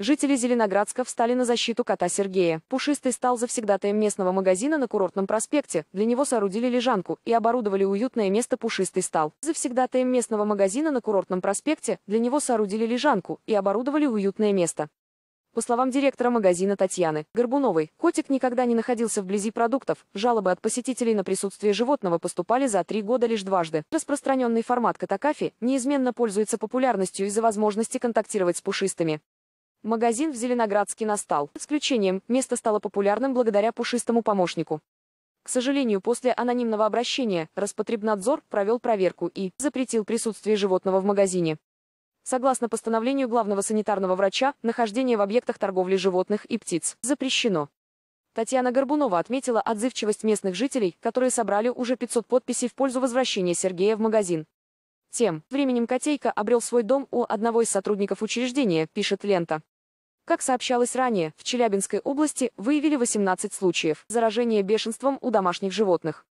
Жители Зеленоградска встали на защиту кота Сергея. Пушистый стал завсегдатаем местного магазина на Курортном проспекте. Для него соорудили лежанку и оборудовали уютное место Пушистый стал. Завсегдатаем местного магазина на Курортном проспекте. Для него соорудили лежанку и оборудовали уютное место. По словам директора магазина Татьяны Горбуновой, котик никогда не находился вблизи продуктов. Жалобы от посетителей на присутствие животного поступали за три года лишь дважды. Распространенный формат катакафи неизменно пользуется популярностью из-за возможности контактировать с пушистыми. Магазин в Зеленоградске настал. Исключением, место стало популярным благодаря пушистому помощнику. К сожалению, после анонимного обращения Роспотребнадзор провел проверку и запретил присутствие животного в магазине. Согласно постановлению главного санитарного врача, нахождение в объектах торговли животных и птиц запрещено. Татьяна Горбунова отметила отзывчивость местных жителей, которые собрали уже 500 подписей в пользу возвращения Сергея в магазин. Тем временем Котейка обрел свой дом у одного из сотрудников учреждения, пишет Лента. Как сообщалось ранее, в Челябинской области выявили 18 случаев заражения бешенством у домашних животных.